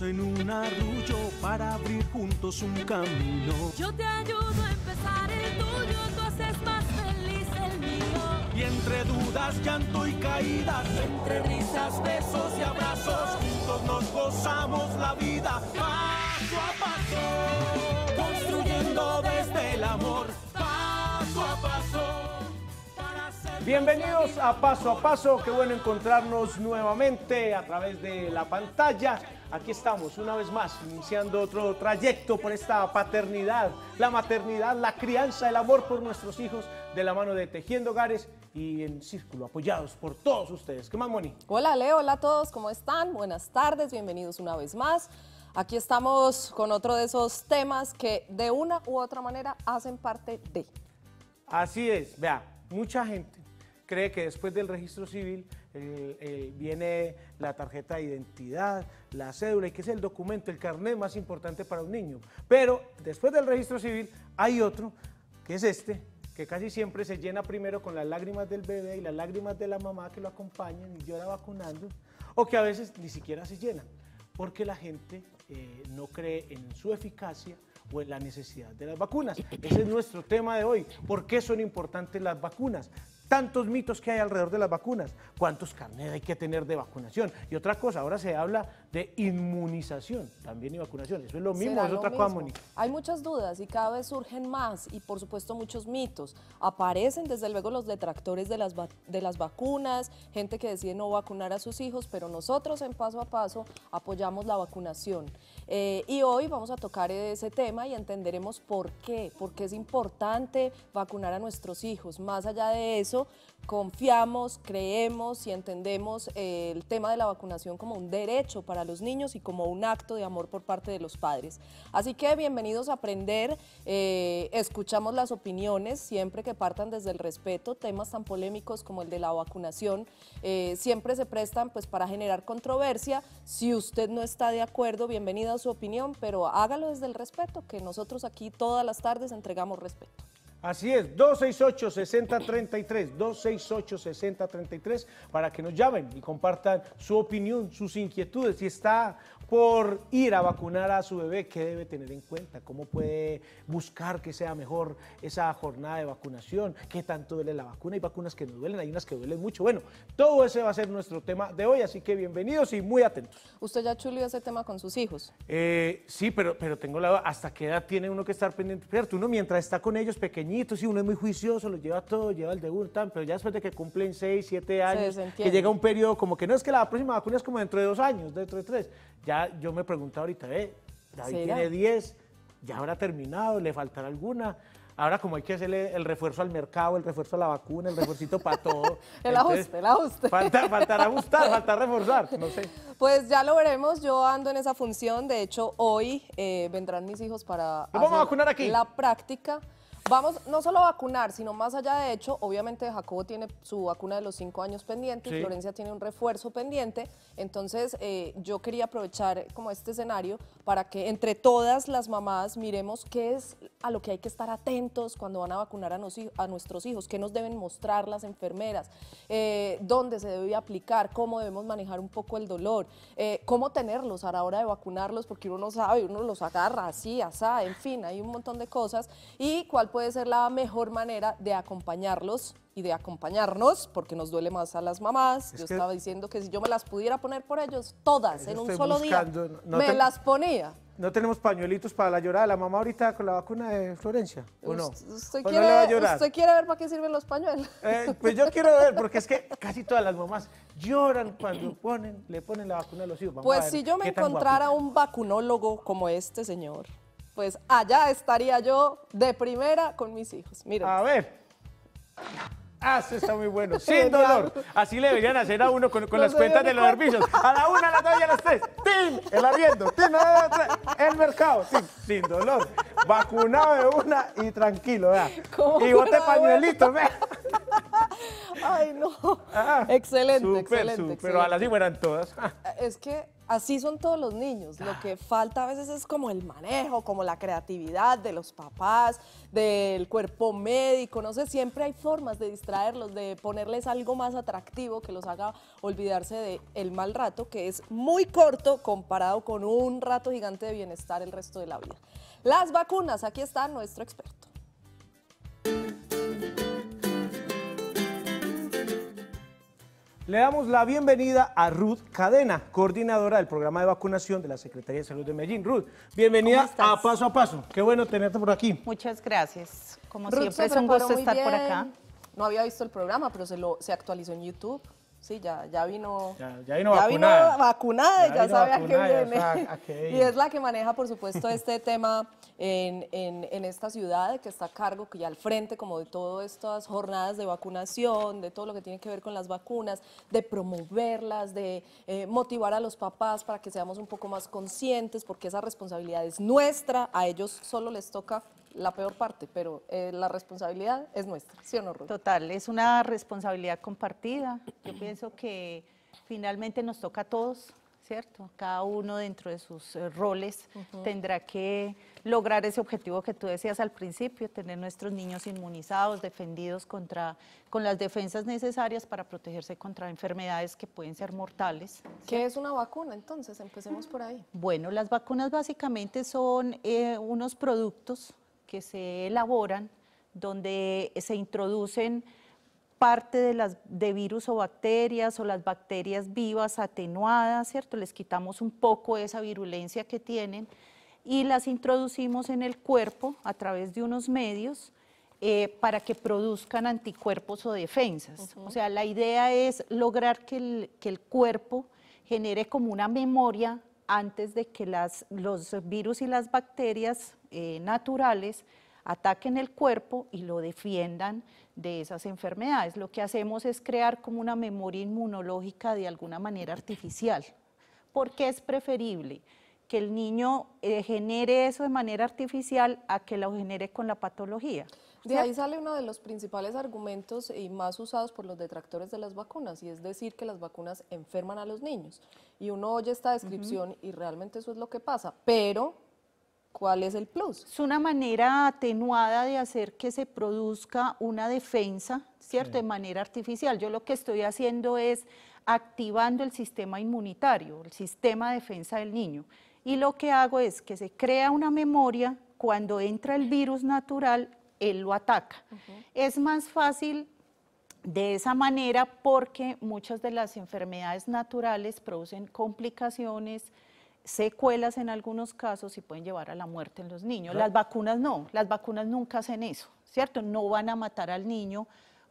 en un arrullo para abrir juntos un camino. Yo te ayudo a empezar el tuyo, tú haces más feliz el mío. Y entre dudas, llanto y caídas, entre risas, besos y abrazos, juntos nos gozamos la vida paso a paso, construyendo desde el amor paso a paso. Bienvenidos a Paso a Paso, qué bueno encontrarnos nuevamente a través de la pantalla Aquí estamos, una vez más, iniciando otro trayecto por esta paternidad, la maternidad, la crianza, el amor por nuestros hijos, de la mano de Tejiendo Hogares y en Círculo, apoyados por todos ustedes. ¿Qué más, Moni? Hola, Leo, hola a todos, ¿cómo están? Buenas tardes, bienvenidos una vez más. Aquí estamos con otro de esos temas que de una u otra manera hacen parte de. Así es, vea, mucha gente cree que después del registro civil viene la tarjeta de identidad, la cédula, y que es el documento, el carnet más importante para un niño. Pero después del registro civil hay otro, que es este, que casi siempre se llena primero con las lágrimas del bebé y las lágrimas de la mamá que lo acompañan y llora vacunando, o que a veces ni siquiera se llena, porque la gente eh, no cree en su eficacia o en la necesidad de las vacunas. Eh, eh, Ese es nuestro tema de hoy. ¿Por qué son importantes las vacunas? tantos mitos que hay alrededor de las vacunas, cuántos carnet hay que tener de vacunación. Y otra cosa, ahora se habla de inmunización, también y vacunación. Eso es lo mismo, es otra cosa. Hay muchas dudas y cada vez surgen más y por supuesto muchos mitos. Aparecen desde luego los detractores de las, de las vacunas, gente que decide no vacunar a sus hijos, pero nosotros en paso a paso apoyamos la vacunación. Eh, y hoy vamos a tocar ese tema y entenderemos por qué, por qué es importante vacunar a nuestros hijos. Más allá de eso, confiamos, creemos y entendemos eh, el tema de la vacunación como un derecho para los niños y como un acto de amor por parte de los padres. Así que bienvenidos a aprender, eh, escuchamos las opiniones siempre que partan desde el respeto, temas tan polémicos como el de la vacunación eh, siempre se prestan pues para generar controversia, si usted no está de acuerdo, bienvenida a su opinión, pero hágalo desde el respeto, que nosotros aquí todas las tardes entregamos respeto. Así es, 268-6033, 268-6033, para que nos llamen y compartan su opinión, sus inquietudes. Si está por ir a vacunar a su bebé, ¿qué debe tener en cuenta? ¿Cómo puede buscar que sea mejor esa jornada de vacunación? ¿Qué tanto duele la vacuna? Hay vacunas que no duelen, hay unas que duelen mucho. Bueno, todo ese va a ser nuestro tema de hoy, así que bienvenidos y muy atentos. ¿Usted ya chulió ese tema con sus hijos? Eh, sí, pero, pero tengo la duda, ¿hasta qué edad tiene uno que estar pendiente? Cierto, uno mientras está con ellos pequeñitos y uno es muy juicioso, lo lleva todo, lleva el de pero ya después de que cumplen 6, 7 años, que llega un periodo como que no es que la próxima vacuna es como dentro de dos años, dentro de tres, ya yo me pregunto ahorita, eh, David tiene 10, ya habrá terminado, le faltará alguna. Ahora, como hay que hacerle el refuerzo al mercado, el refuerzo a la vacuna, el refuercito para todo. el ajuste, el ajuste. Falta, faltará ajustar, falta reforzar, no sé. Pues ya lo veremos, yo ando en esa función. De hecho, hoy eh, vendrán mis hijos para. vacunar aquí! La práctica. Vamos no solo a vacunar, sino más allá de hecho, obviamente Jacobo tiene su vacuna de los cinco años pendiente, y Florencia tiene un refuerzo pendiente, entonces eh, yo quería aprovechar como este escenario para que entre todas las mamás miremos qué es a lo que hay que estar atentos cuando van a vacunar a, a nuestros hijos, qué nos deben mostrar las enfermeras, eh, dónde se debe aplicar, cómo debemos manejar un poco el dolor, eh, cómo tenerlos a la hora de vacunarlos, porque uno no sabe, uno los agarra así, asá, en fin, hay un montón de cosas, y cuál puede ser la mejor manera de acompañarlos y de acompañarnos, porque nos duele más a las mamás. yo estaba diciendo que si yo me las pudiera poner por ellos, todas, en un solo día, me las ponía. ¿No tenemos pañuelitos para la llorada de la mamá ahorita con la vacuna de Florencia? ¿O no? ¿Usted, quiere, ver para qué sirven los pañuelos? Eh, pues yo quiero ver, porque es que casi todas las mamás lloran cuando ponen, le ponen la vacuna a los hijos. pues si yo me encontrara un vacunólogo como este señor, pues allá estaría yo de primera con mis hijos. Mira, A ver. Ah, eso está muy bueno. Sin dolor. Así le deberían hacer a uno con, las cuentas de los servicios. A la una, a la dos y a las tres. tim El arriendo. tim El mercado. Sin dolor. Vacunado de una y tranquilo. ¿verdad? Y bote pañuelito. ¿verdad? Ay, no. Ah, excelente, excelente, Pero a las sí fueran todas. Ah. Es que Así son todos los niños. Lo que falta a veces es como el manejo, como la creatividad de los papás, del cuerpo médico. No sé, siempre hay formas de distraerlos, de ponerles algo más atractivo que los haga olvidarse del el mal rato, que es muy corto comparado con un rato gigante de bienestar el resto de la vida. Las vacunas, aquí está nuestro experto. Le damos la bienvenida a Ruth Cadena, coordinadora del programa de vacunación de la Secretaría de Salud de Medellín. Ruth, bienvenida a Paso a Paso. Qué bueno tenerte por aquí. Muchas gracias. Como siempre es un gusto estar por acá. No había visto el programa, pero se, lo, se actualizó en YouTube. Sí, ya, ya vino, ya, vino vacunada, y ya, sabe a qué viene. y es la que maneja, por supuesto, este tema en, esta ciudad, que está a cargo, que ya al frente, como de todas estas jornadas de vacunación, de todo lo que tiene que ver con las vacunas, de promoverlas, de eh, motivar a los papás para que seamos un poco más conscientes, porque esa responsabilidad es nuestra, a ellos solo les toca la peor parte, pero eh, la responsabilidad es nuestra, ¿sí o no, Ruth? Total, es una responsabilidad compartida. Yo pienso que finalmente nos toca a todos, ¿cierto? Cada uno dentro de sus eh, roles tendrá que lograr ese objetivo que tú decías al principio, tener nuestros niños inmunizados, defendidos contra, con las defensas necesarias para protegerse contra enfermedades que pueden ser mortales. ¿Qué es una vacuna entonces? Empecemos por ahí. Bueno, las vacunas básicamente son eh, unos productos que se elaboran donde se introducen parte de, las, de virus o bacterias o las bacterias vivas atenuadas, ¿cierto? Les quitamos un poco esa virulencia que tienen y las introducimos en el cuerpo a través de unos medios eh, para que produzcan anticuerpos o defensas. O sea, la idea es lograr que el, que el, cuerpo genere como una memoria antes de que las, los virus y las bacterias eh, naturales ataquen el cuerpo y lo defiendan de esas enfermedades. Lo que hacemos es crear como una memoria inmunológica de alguna manera artificial, porque es preferible que el niño eh, genere eso de manera artificial a que lo genere con la patología. De ahí sale uno de los principales argumentos y eh, más usados por los detractores de las vacunas, y es decir que las vacunas enferman a los niños. Y uno oye esta descripción y realmente eso es lo que pasa. Pero ¿Cuál es el plus? Es una manera atenuada de hacer que se produzca una defensa, ¿cierto? De manera artificial. Yo lo que estoy haciendo es activando el sistema inmunitario, el sistema de defensa del niño. Y lo que hago es que se crea una memoria, cuando entra el virus natural, él lo ataca. Es más fácil de esa manera porque muchas de las enfermedades naturales producen complicaciones, secuelas en algunos casos y pueden llevar a la muerte en los niños. Las vacunas no, las vacunas nunca hacen eso, ¿cierto? No van a matar al niño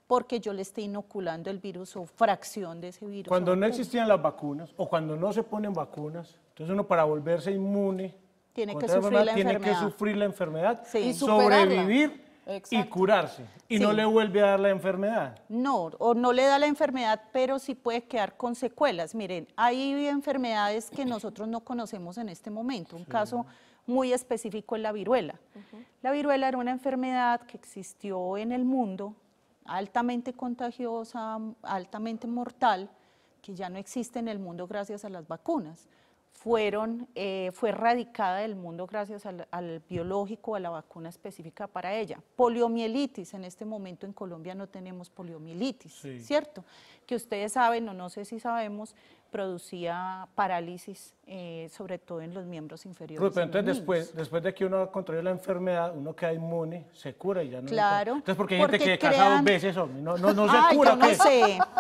porque yo le esté inoculando el virus o fracción de ese virus. Cuando no existían las vacunas o cuando no se ponen vacunas, entonces uno para volverse inmune tiene, que sufrir, la enfermedad, y sobrevivir y curarse. Y no le vuelve a dar la enfermedad. No, o no le da la enfermedad, pero sí puede quedar con secuelas. Miren, hay enfermedades que nosotros no conocemos en este momento. Un caso muy específico es la viruela. La viruela era una enfermedad que existió en el mundo, altamente contagiosa, altamente mortal, que ya no existe en el mundo gracias a las vacunas fueron, eh, fue erradicada del mundo gracias al, biológico, a la vacuna específica para ella. Poliomielitis, en este momento en Colombia no tenemos poliomielitis, ¿cierto? Que ustedes saben, o no sé si sabemos, producía parálisis, eh, sobre todo en los miembros inferiores. Pero, entonces después, después de que uno controle la enfermedad, uno queda inmune, se cura y ya no. Claro. entonces porque hay gente que ha casa dos veces, no, se cura.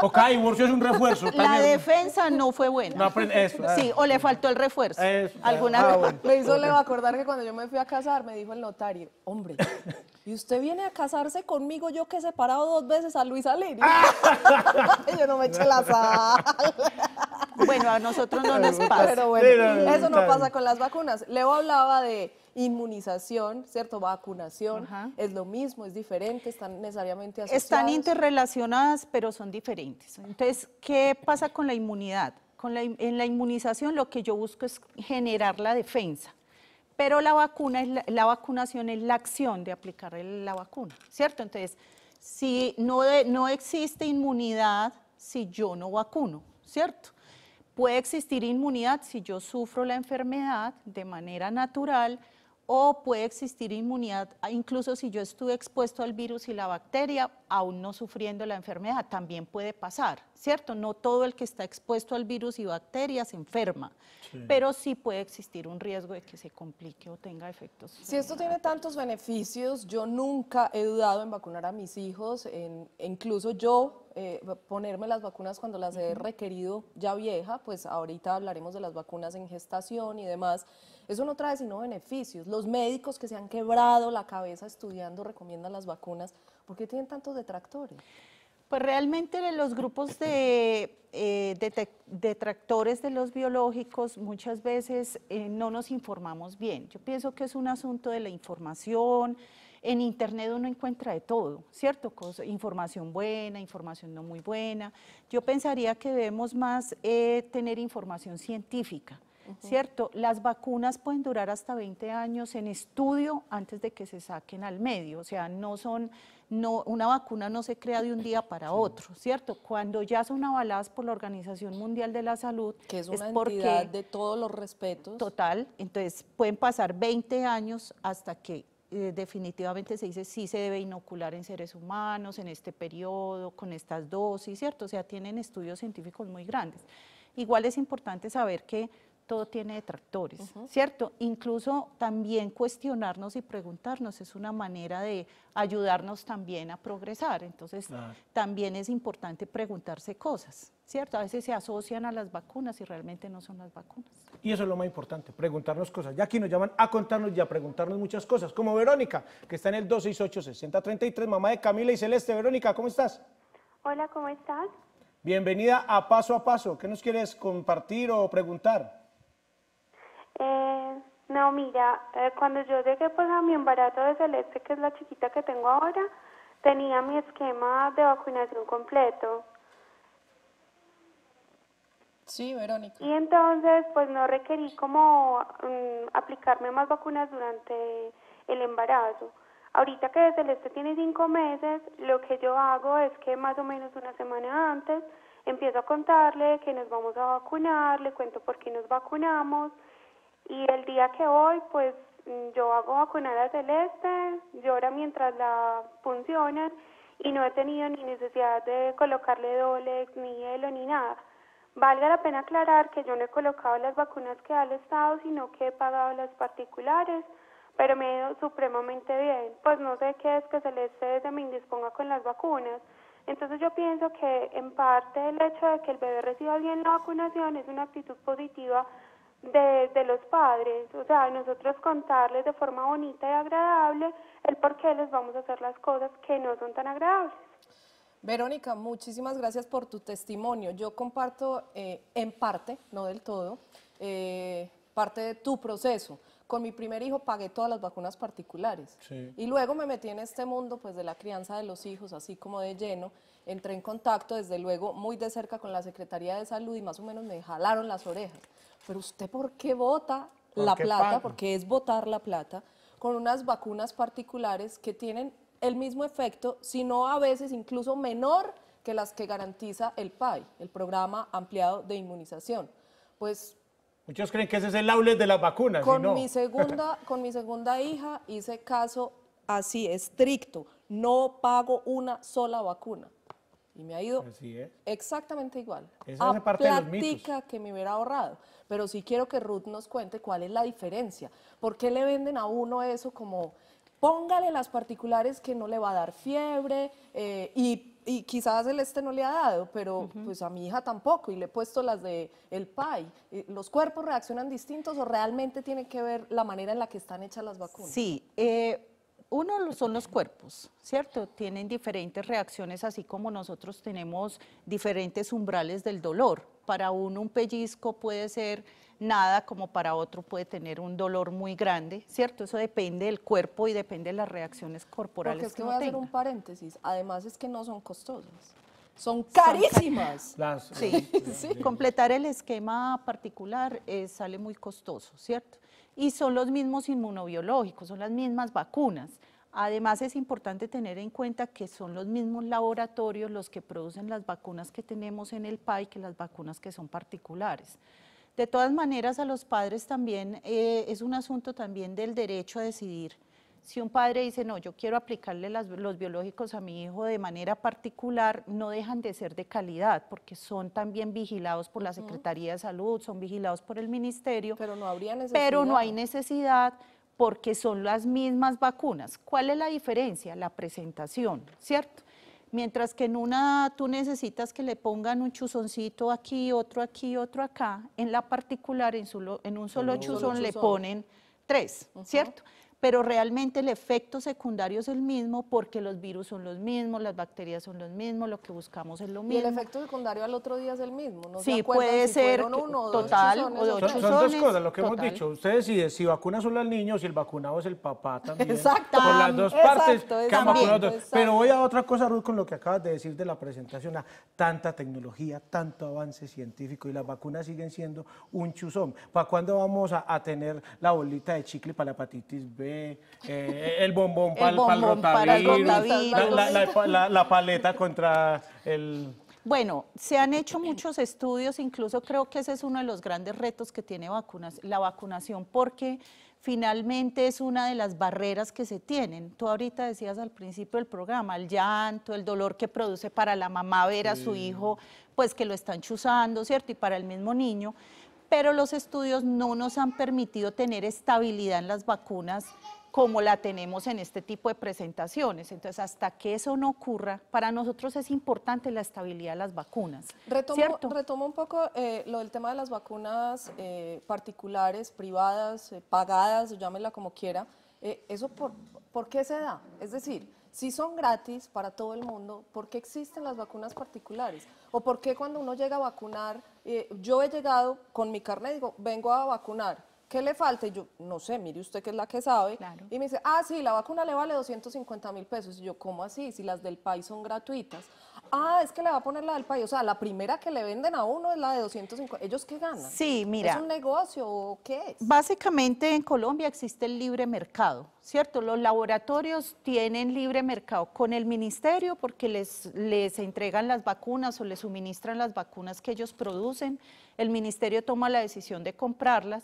O cada divorcio es un refuerzo. La defensa no fue buena. Pues, ah. sí, o le faltó el refuerzo. Ah, Alguna ah, vez. Me hizo acordar que cuando yo me fui a casar, me dijo el notario, hombre, y usted viene a casarse conmigo, yo que he separado dos veces a Luis Y yo no me eché la sal. Bueno, a nosotros no nos pasa. Pero eso no pasa con las vacunas. Leo hablaba de inmunización, ¿cierto? Vacunación, es lo mismo, es diferente, están necesariamente asociadas. Están interrelacionadas, pero son diferentes. Entonces, ¿qué pasa con la inmunidad? Con en la inmunización lo que yo busco es generar la defensa, pero la vacuna es la, vacunación es la acción de aplicar la vacuna, ¿cierto? Entonces, si no, no existe inmunidad si yo no vacuno, ¿cierto? puede existir inmunidad si yo sufro la enfermedad de manera natural, o puede existir inmunidad, ah, incluso si yo estuve expuesto al virus y la bacteria, aún no sufriendo la enfermedad, también puede pasar, ¿cierto? No todo el que está expuesto al virus y bacteria se enferma, pero sí puede existir un riesgo de que se complique o tenga efectos. Si esto tiene tantos beneficios, yo nunca he dudado en vacunar a mis hijos, incluso yo eh, ponerme las vacunas cuando las he requerido ya vieja, pues ahorita hablaremos de las vacunas en gestación y demás eso no trae sino beneficios. Los médicos que se han quebrado la cabeza estudiando recomiendan las vacunas. ¿Por qué tienen tantos detractores? Pues realmente los grupos de eh, detractores de los biológicos muchas veces eh, no nos informamos bien. Yo pienso que es un asunto de la información. En Internet uno encuentra de todo, ¿cierto? información buena, información no muy buena. Yo pensaría que debemos más eh, tener información científica. ¿cierto? Las vacunas pueden durar hasta 20 años en estudio antes de que se saquen al medio, o sea, no son, no, una vacuna no se crea de un día para otro, ¿cierto? Cuando ya son avaladas por la Organización Mundial de la Salud, que es una porque, entidad de todos los respetos. Total, entonces pueden pasar 20 años hasta que eh, definitivamente se dice sí se debe inocular en seres humanos en este periodo, con estas dosis, ¿cierto? O sea, tienen estudios científicos muy grandes. Igual es importante saber que todo tiene detractores, ¿cierto? Incluso también cuestionarnos y preguntarnos es una manera de ayudarnos también a progresar. Entonces, también es importante preguntarse cosas, ¿cierto? A veces se asocian a las vacunas y realmente no son las vacunas. Y eso es lo más importante, preguntarnos cosas. Ya aquí nos llaman a contarnos y a preguntarnos muchas cosas, como Verónica, que está en el 268-6033, mamá de Camila y Celeste. Verónica, ¿cómo estás? Hola, ¿cómo estás? Bienvenida a Paso a Paso. ¿Qué nos quieres compartir o preguntar? Eh, no, mira, eh, cuando yo llegué pues a mi embarazo de Celeste, que es la chiquita que tengo ahora, tenía mi esquema de vacunación completo. Sí, Verónica. Y entonces pues no requerí como mm, aplicarme más vacunas durante el embarazo. Ahorita que Celeste tiene cinco meses, lo que yo hago es que más o menos una semana antes empiezo a contarle que nos vamos a vacunar, le cuento por qué nos vacunamos y el día que voy, pues mm, yo hago a celeste, llora mientras la funciona y no he tenido ni necesidad de colocarle Dolex, ni hielo, ni nada. Valga la pena aclarar que yo no he colocado las vacunas que da el Estado, sino que he pagado las particulares, pero me he ido supremamente bien. Pues no sé qué es que Celeste se me indisponga con las vacunas. Entonces yo pienso que en parte el hecho de que el bebé reciba bien la vacunación es una actitud positiva de, los padres, o sea, nosotros contarles de forma bonita y agradable el por qué les vamos a hacer las cosas que no son tan agradables. Verónica, muchísimas gracias por tu testimonio. Yo comparto eh, en parte, no del todo, eh, parte de tu proceso. Con mi primer hijo pagué todas las vacunas particulares y luego me metí en este mundo pues de la crianza de los hijos, así como de lleno. Entré en contacto desde luego muy de cerca con la Secretaría de Salud y más o menos me jalaron las orejas pero usted por qué vota la plata, porque es votar la plata, con unas vacunas particulares que tienen el mismo efecto, sino a veces incluso menor que las que garantiza el PAI, el Programa Ampliado de Inmunización. Pues Muchos creen que ese es el outlet de las vacunas. Con, mi, segunda, con mi segunda hija hice caso así, estricto. No pago una sola vacuna. Y me ha ido exactamente igual. Esa parte de que me hubiera ahorrado. Pero sí quiero que Ruth nos cuente cuál es la diferencia. ¿Por qué le venden a uno eso como póngale las particulares que no le va a dar fiebre eh, y, quizás el este no le ha dado, pero pues a mi hija tampoco y le he puesto las de el PAI. Eh, ¿Los cuerpos reaccionan distintos o realmente tiene que ver la manera en la que están hechas las vacunas? Sí. Eh, uno son los cuerpos, ¿cierto? Tienen diferentes reacciones, así como nosotros tenemos diferentes umbrales del dolor. Para uno un pellizco puede ser nada, como para otro puede tener un dolor muy grande, ¿cierto? Eso depende del cuerpo y depende de las reacciones corporales. Porque es que, voy a hacer un paréntesis, además es que no son costosas. Son carísimas. Eh, sí. sí. Completar el esquema particular eh, sale muy costoso, ¿cierto? y son los mismos inmunobiológicos, son las mismas vacunas. Además es importante tener en cuenta que son los mismos laboratorios los que producen las vacunas que tenemos en el PAI que las vacunas que son particulares. De todas maneras, a los padres también eh, es un asunto también del derecho a decidir si un padre dice, no, yo quiero aplicarle los biológicos a mi hijo de manera particular, no dejan de ser de calidad, porque son también vigilados por la Secretaría de Salud, son vigilados por el Ministerio. Pero no habría necesidad. Pero no hay necesidad porque son las mismas vacunas. ¿Cuál es la diferencia? La presentación, ¿cierto? Mientras que en una tú necesitas que le pongan un chuzoncito aquí, otro aquí, otro acá, en la particular, en, un solo, chuzón, le ponen tres, ¿cierto? pero realmente el efecto secundario es el mismo porque los virus son los mismos, las bacterias son los mismos, lo que buscamos es lo mismo. Y el efecto secundario al otro día es el mismo, ¿no? Sí, puede ser uno, total dos o son, dos cosas, lo que hemos dicho. Usted decide si vacuna solo al niño, si el vacunado es el papá también. Exactamente. Por las dos partes. Pero voy a otra cosa, Ruth, con lo que acabas de decir de la presentación. tanta tecnología, tanto avance científico y las vacunas siguen siendo un chuzón. ¿Para cuándo vamos a tener la bolita de chicle para la hepatitis B? Eh, eh, el bombón, para el rotavirus, la, paleta contra el... Bueno, se han hecho muchos estudios, incluso creo que ese es uno de los grandes retos que tiene vacunas, la vacunación, porque finalmente es una de las barreras que se tienen. Tú ahorita decías al principio del programa, el llanto, el dolor que produce para la mamá ver a su hijo, pues que lo están chuzando, ¿cierto? Y para el mismo niño pero los estudios no nos han permitido tener estabilidad en las vacunas como la tenemos en este tipo de presentaciones. Entonces, hasta que eso no ocurra, para nosotros es importante la estabilidad de las vacunas. Retomo, un poco eh, lo del tema de las vacunas eh, particulares, privadas, eh, pagadas, llámela como quiera. ¿Eso por, por qué se da? Es decir, si son gratis para todo el mundo, ¿por qué existen las vacunas particulares? ¿O por qué cuando uno llega a vacunar, eh, yo he llegado con mi carnet y digo, vengo a vacunar, ¿qué le falta? Y yo, no sé, mire usted que es la que sabe. Y me dice, ah, sí, la vacuna le vale 250 mil pesos. Y yo, ¿cómo así? Si las del país son gratuitas ah, es que le va a poner la del país. O sea, la primera que le venden a uno es la de 250. ¿Ellos qué ganan? Sí, mira. ¿Es un negocio o qué es? Básicamente en Colombia existe el libre mercado, ¿cierto? Los laboratorios tienen libre mercado con el ministerio porque les, les entregan las vacunas o les suministran las vacunas que ellos producen. El ministerio toma la decisión de comprarlas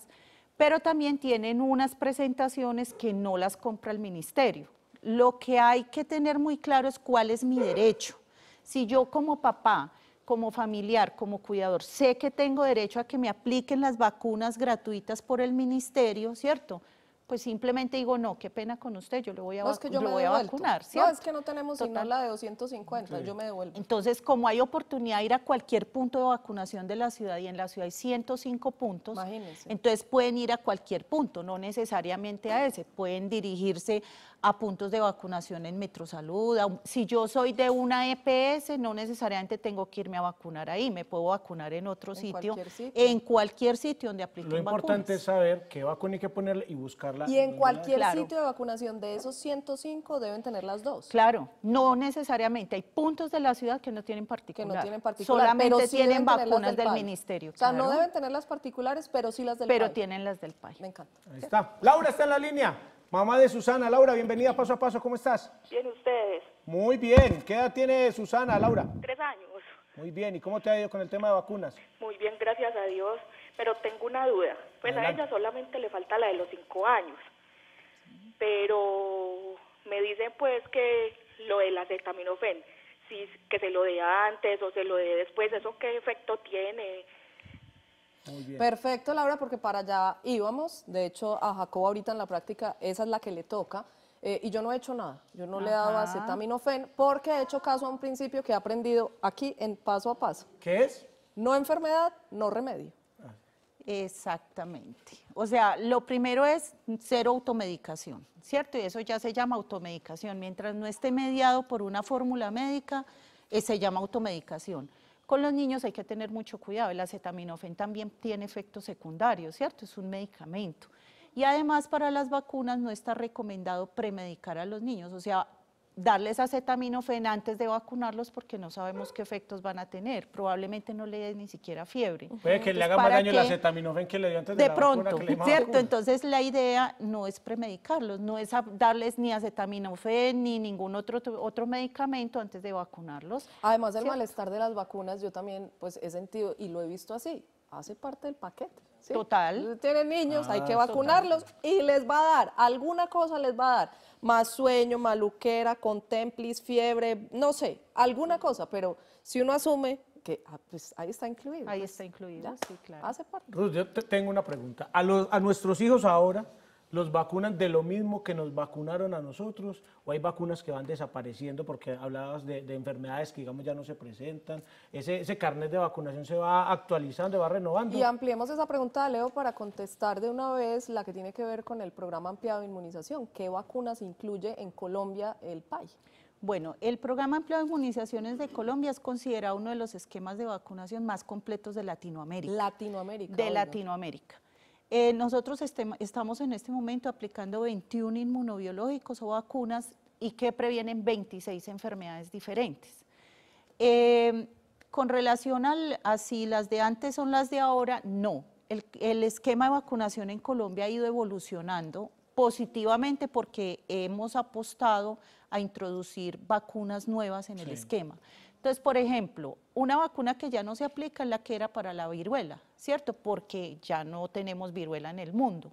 pero también tienen unas presentaciones que no las compra el ministerio. Lo que hay que tener muy claro es cuál es mi derecho. Si yo como papá, como familiar, como cuidador, sé que tengo derecho a que me apliquen las vacunas gratuitas por el ministerio, ¿cierto? pues simplemente digo, no, qué pena con usted, yo le voy a, es que yo lo voy a vacunar. ¿cierto? No, es que no tenemos de 250, yo me devuelvo. Entonces, como hay oportunidad de ir a cualquier punto de vacunación de la ciudad, y en la ciudad hay 105 puntos, entonces pueden ir a cualquier punto, no necesariamente a ese, pueden dirigirse a puntos de vacunación en Metrosalud. Si yo soy de una EPS, no necesariamente tengo que irme a vacunar ahí, me puedo vacunar en otro sitio, en cualquier sitio donde apliquen Lo importante es saber qué vacuna hay que ponerle y buscarla. Y en cualquier sitio de vacunación de esos 105 deben tener las dos. Claro, no necesariamente. Hay puntos de la ciudad que no tienen particular. Que no tienen particulares. Solamente tienen vacunas del, ministerio. O sea, no deben tener las particulares, pero sí las del pero Pero tienen las del país. Me encanta. Ahí está. Laura está en la línea. Mamá de Susana, Laura, bienvenida paso a paso, ¿cómo estás? Bien, ustedes. Muy bien, ¿qué edad tiene Susana, Laura? Tres años. Muy bien, ¿y cómo te ha ido con el tema de vacunas? Muy bien, gracias a Dios, pero tengo una duda. Pues a ella solamente le falta la de los cinco años, pero me dicen pues que lo del acetaminofén, si que se lo dé antes o se lo dé después, ¿eso qué efecto tiene? Perfecto, Laura, porque para allá íbamos. De hecho, a Jacob ahorita en la práctica, esa es la que le toca. Eh, y yo no he hecho nada, yo no le daba dado acetaminofén porque he hecho caso a un principio que he aprendido aquí en paso a paso. ¿Qué es? No enfermedad, no remedio. Exactamente. O sea, lo primero es cero automedicación, ¿cierto? Y eso ya se llama automedicación. Mientras no esté mediado por una fórmula médica, eh, se llama automedicación. Con los niños hay que tener mucho cuidado. El acetaminofen también tiene efectos secundarios, ¿cierto? Es un medicamento. Y además para las vacunas no está recomendado premedicar a los niños, o sea, darles acetaminofen antes de vacunarlos porque no sabemos qué efectos van a tener. Probablemente no le dé ni siquiera fiebre. Puede que le haga más daño el acetaminofen que le dio antes de, de la pronto, vacuna ¿cierto? Entonces la idea no es premedicarlos, no es darles ni acetaminofen ni ningún otro, otro medicamento antes de vacunarlos. Además del malestar de las vacunas, yo también pues he sentido y lo he visto así, hace parte del paquete. Total. Tienen niños, hay que ah, vacunarlos y les va a dar, alguna cosa les va a dar, más sueño, maluquera, contemplis, fiebre, no sé, alguna cosa, pero si uno asume que ah, pues, ahí está incluido. Ahí pues, está incluido, sí, claro. Hace yo tengo una pregunta. a nuestros hijos ahora los vacunan de lo mismo que nos vacunaron a nosotros o hay vacunas que van desapareciendo porque hablabas de, enfermedades que digamos ya no se presentan. Ese, carnet de vacunación se va actualizando, va renovando. Y ampliemos esa pregunta, Leo, para contestar de una vez la que tiene que ver con el programa ampliado de inmunización. ¿Qué vacunas incluye en Colombia el PAI? Bueno, el programa ampliado de inmunizaciones de Colombia es considerado uno de los esquemas de vacunación más completos de Latinoamérica. Latinoamérica. De Latinoamérica. Eh, nosotros este, estamos en este momento aplicando 21 inmunobiológicos o vacunas y que previenen 26 enfermedades diferentes. Em, con relación a si las de antes son las de ahora, no. El, esquema de vacunación en Colombia ha ido evolucionando positivamente porque hemos apostado a introducir vacunas nuevas en el esquema. Entonces, por ejemplo, una vacuna que ya no se aplica es la que era para la viruela, ¿cierto? Porque ya no tenemos viruela en el mundo.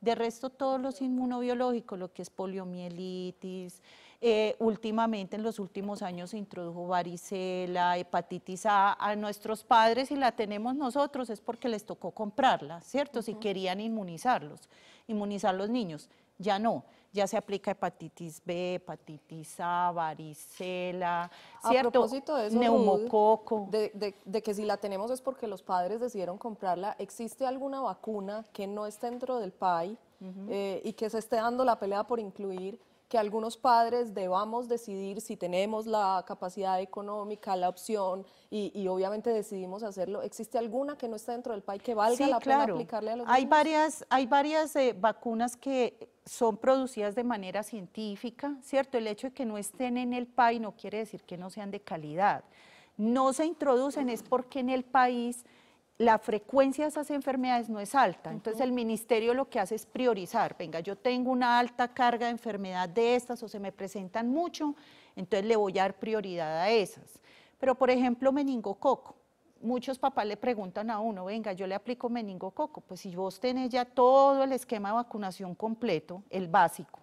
De resto, todos los inmunobiológicos, lo que es poliomielitis, eh, últimamente en los últimos años se introdujo varicela, hepatitis A a nuestros padres y la tenemos nosotros es porque les tocó comprarla, ¿cierto? Si querían inmunizarlos, inmunizar los niños, ya no ya se aplica hepatitis B, hepatitis A, varicela, A propósito de neumococo. De, que si la tenemos es porque los padres decidieron comprarla, ¿existe alguna vacuna que no esté dentro del PAI eh, y que se esté dando la pelea por incluir que algunos padres debamos decidir si tenemos la capacidad económica, la opción y, obviamente decidimos hacerlo. ¿Existe alguna que no está dentro del país que valga la pena aplicarle a los hay Varias, hay varias eh, vacunas que son producidas de manera científica, ¿cierto? El hecho de que no estén en el PAI no quiere decir que no sean de calidad. No se introducen es porque en el país la frecuencia de esas enfermedades no es alta. Entonces el ministerio lo que hace es priorizar. Venga, yo tengo una alta carga de enfermedad de estas o se me presentan mucho, entonces le voy a dar prioridad a esas. Pero por ejemplo, meningococo. Muchos papás le preguntan a uno, venga, yo le aplico meningococo. Pues si vos tenés ya todo el esquema de vacunación completo, el básico,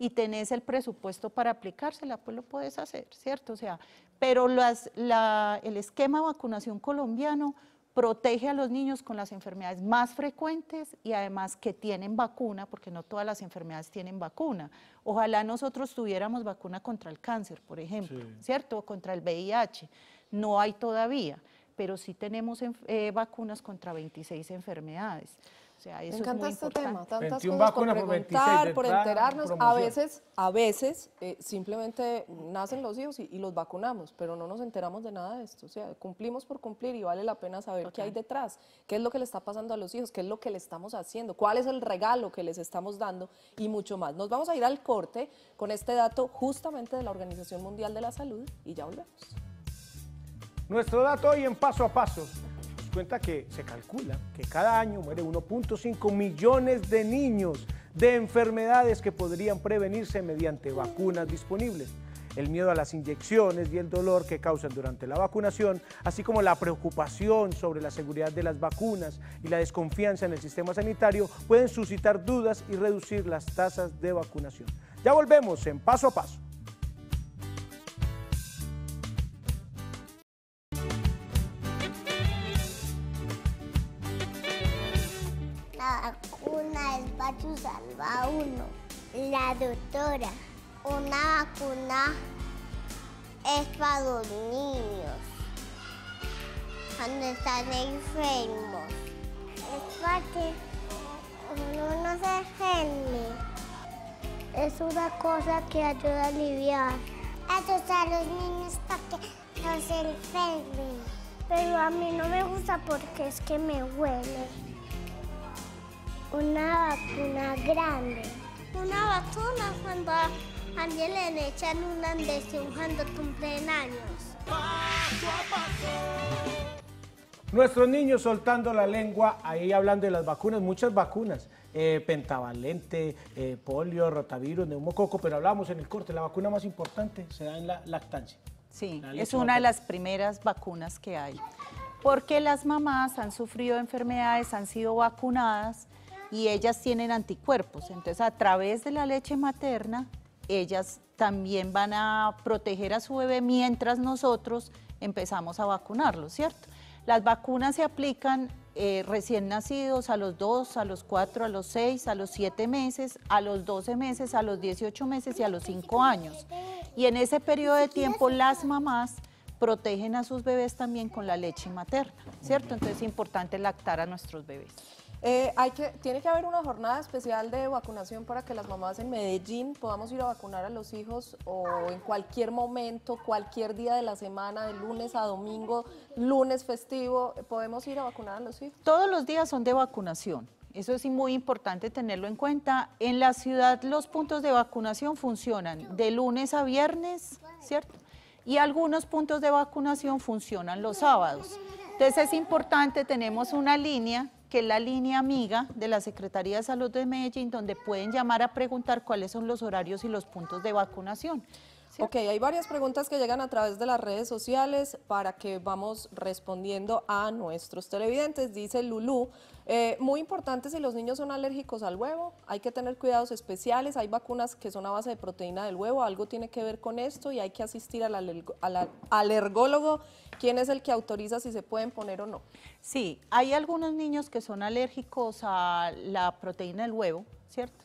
y tenés el presupuesto para aplicársela, pues lo puedes hacer, ¿cierto? O sea, pero el esquema de vacunación colombiano protege a los niños con las enfermedades más frecuentes y además que tienen vacuna, porque no todas las enfermedades tienen vacuna. Ojalá nosotros tuviéramos vacuna contra el cáncer, por ejemplo, ¿cierto? O contra el VIH. No hay todavía, pero sí tenemos eh, vacunas contra 26 enfermedades. Me encanta este tema, tantas cosas por preguntar, por enterarnos. A veces, a veces eh, simplemente nacen los hijos y, los vacunamos, pero no nos enteramos de nada de esto. O sea, cumplimos por cumplir y vale la pena saber qué hay detrás, qué es lo que le está pasando a los hijos, qué es lo que le estamos haciendo, cuál es el regalo que les estamos dando y mucho más. Nos vamos a ir al corte con este dato justamente de la Organización Mundial de la Salud y ya volvemos. Nuestro dato hoy en paso a paso cuenta que se calcula que cada año muere 1.5 millones de niños de enfermedades que podrían prevenirse mediante vacunas disponibles. El miedo a las inyecciones y el dolor que causan durante la vacunación, así como la preocupación sobre la seguridad de las vacunas y la desconfianza en el sistema sanitario, pueden suscitar dudas y reducir las tasas de vacunación. Ya volvemos en paso a paso. Salva uno. la doctora, una vacuna es para los niños cuando están enfermos. Es para que uno no se enferme. Es una cosa que ayuda a aliviar. a los niños para que no se enfermen. Pero a mí no me gusta porque es que me huele. Una vacuna grande. Una vacuna cuando a alguien le echan un jando cuando cumplen años. Nuestros niños soltando la lengua, ahí hablando de las vacunas, muchas vacunas, eh, pentavalente, eh, polio, rotavirus, neumococo, pero hablamos en el corte, la vacuna más importante se da en la lactancia. Sí, es una de las primeras vacunas que hay, porque las mamás han sufrido enfermedades, han sido vacunadas, y ellas tienen anticuerpos. Entonces, a través de la leche materna, ellas también van a proteger a su bebé mientras nosotros empezamos a vacunarlo, ¿cierto? Las vacunas se aplican eh, recién nacidos a los 2, a los 4, a los 6, a los 7 meses, a los 12 meses, a los 18 meses y a los 5 años. Y en ese periodo de tiempo las mamás protegen a sus bebés también con la leche materna, ¿cierto? Entonces es importante lactar a nuestros bebés. Eh, tiene que haber una jornada especial de vacunación para que las mamás en Medellín podamos ir a vacunar a los hijos o en cualquier momento, cualquier día de la semana, de lunes a domingo, lunes festivo, podemos ir a vacunar a los hijos. Todos los días son de vacunación. Eso es muy importante tenerlo en cuenta. En la ciudad los puntos de vacunación funcionan de lunes a viernes, ¿cierto? Y algunos puntos de vacunación funcionan los sábados. Entonces es importante, tenemos una línea que es la línea amiga de la Secretaría de Salud de Medellín, donde pueden llamar a preguntar cuáles son los horarios y los puntos de vacunación. Ok, hay varias preguntas que llegan a través de las redes sociales para que vamos respondiendo a nuestros televidentes. Dice Lulú, eh, muy importante si los niños son alérgicos al huevo, hay que tener cuidados especiales, hay vacunas que son a base de proteína del huevo, algo tiene que ver con esto y hay que asistir al, alergólogo, quién es el que autoriza si se pueden poner o no. Sí, hay algunos niños que son alérgicos a la proteína del huevo, ¿cierto?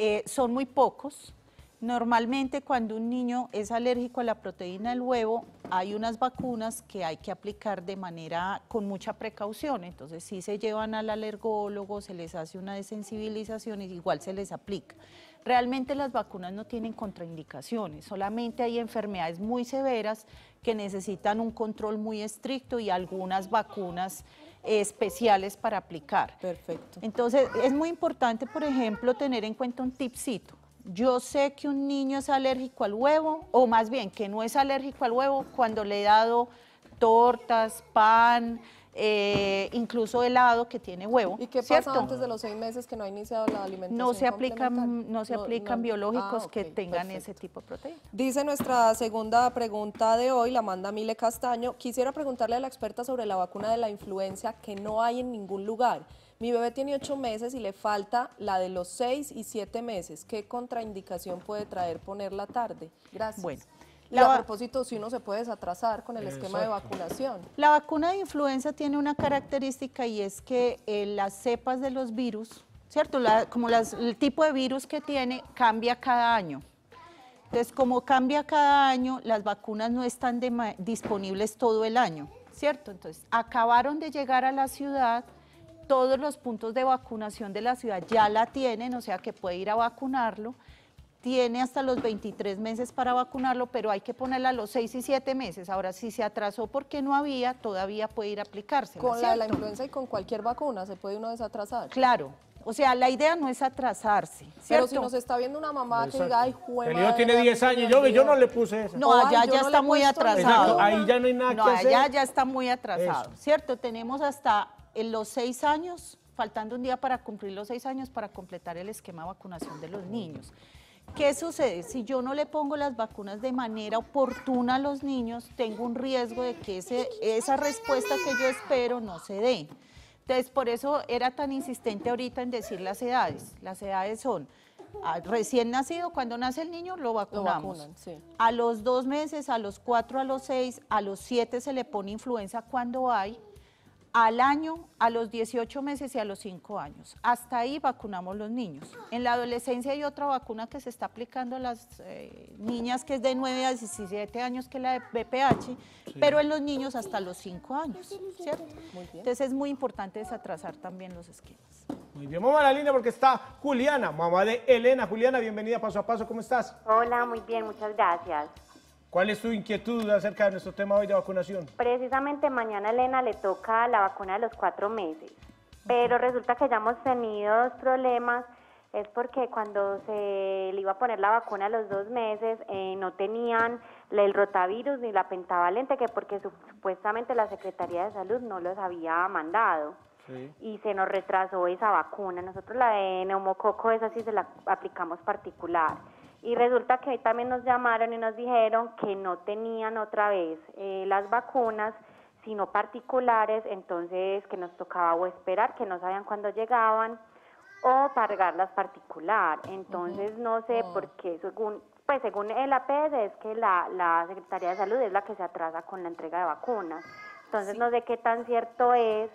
Eh, son muy pocos, Normalmente cuando un niño es alérgico a la proteína del huevo, hay unas vacunas que hay que aplicar de manera con mucha precaución. Entonces, si se llevan al alergólogo, se les hace una desensibilización y igual se les aplica. Realmente las vacunas no tienen contraindicaciones, solamente hay enfermedades muy severas que necesitan un control muy estricto y algunas vacunas especiales para aplicar. Perfecto. Entonces, es muy importante, por ejemplo, tener en cuenta un tipcito yo sé que un niño es alérgico al huevo, o más bien que no es alérgico al huevo cuando le he dado tortas, pan, eh, incluso helado que tiene huevo. ¿Y qué pasa antes de los seis meses que no ha iniciado la alimentación? No se aplican, no se aplican biológicos ah, que tengan ese tipo de proteína. Dice nuestra segunda pregunta de hoy, la manda Mile Castaño. Quisiera preguntarle a la experta sobre la vacuna de la influenza que no hay en ningún lugar. Mi bebé tiene ocho meses y le falta la de los seis y siete meses. ¿Qué contraindicación puede traer ponerla tarde? Gracias. Bueno. a propósito, si uno se puede desatrasar con el esquema de vacunación. La vacuna de influenza tiene una característica y es que eh, las cepas de los virus, ¿cierto? como las, el tipo de virus que tiene cambia cada año. Entonces, como cambia cada año, las vacunas no están disponibles todo el año, ¿cierto? Entonces, acabaron de llegar a la ciudad todos los puntos de vacunación de la ciudad ya la tienen, o sea que puede ir a vacunarlo. Tiene hasta los 23 meses para vacunarlo, pero hay que ponerla a los 6 y 7 meses. Ahora, si se atrasó porque no había, todavía puede ir a aplicarse. Con la la influenza y con cualquier vacuna se puede uno desatrasar. Claro, o sea, la idea no es atrasarse. ¿cierto? Pero si nos está viendo una mamá que diga, ay, juega. El niño tiene 10 años yo, no le puse eso. No, allá ya está muy atrasado. ahí ya no hay nada que hacer. hacer. Allá ya está muy atrasado, ¿cierto? Tenemos hasta en eh, los seis años, faltando un día para cumplir los seis años para completar el esquema de vacunación de los niños. ¿Qué sucede? Si yo no le pongo las vacunas de manera oportuna a los niños, tengo un riesgo de que esa respuesta que yo espero no se dé. Entonces, por eso era tan insistente ahorita en decir las edades. Las edades son ah, recién nacido, cuando nace el niño lo vacunamos. A los dos meses, a los cuatro, a los seis, a los siete se le pone influenza cuando hay, al año, a los 18 meses y a los 5 años. Hasta ahí vacunamos los niños. En la adolescencia hay otra vacuna que se está aplicando a las eh, niñas que es de 9 a 17 años, que es la de BPH, pero en los niños hasta los 5 años, ¿cierto? Entonces es muy importante desatrasar también los esquemas. Muy bien, vamos a la línea porque está Juliana, mamá de Elena. Juliana, bienvenida paso a paso, ¿cómo estás? Hola, muy bien, muchas gracias. ¿Cuál es tu inquietud acerca de nuestro tema hoy de vacunación? Precisamente mañana Elena le toca la vacuna de los cuatro meses, pero resulta que ya hemos tenido dos problemas. Es porque cuando se le iba a poner la vacuna a los dos meses eh, no tenían el rotavirus ni la pentavalente, que porque supuestamente la Secretaría de Salud no los había mandado. Y se nos retrasó esa vacuna. Nosotros la de neumococo, esa sí se la aplicamos particular y resulta que hoy también nos llamaron y nos dijeron que no tenían otra vez eh, las vacunas, sino particulares, entonces que nos tocaba o esperar, que no sabían cuándo llegaban, o pagarlas particular. Entonces no sé oh. por qué, según, pues según el APS e es que la, la Secretaría de Salud es la que se atrasa con la entrega de vacunas. Entonces no sé qué tan cierto es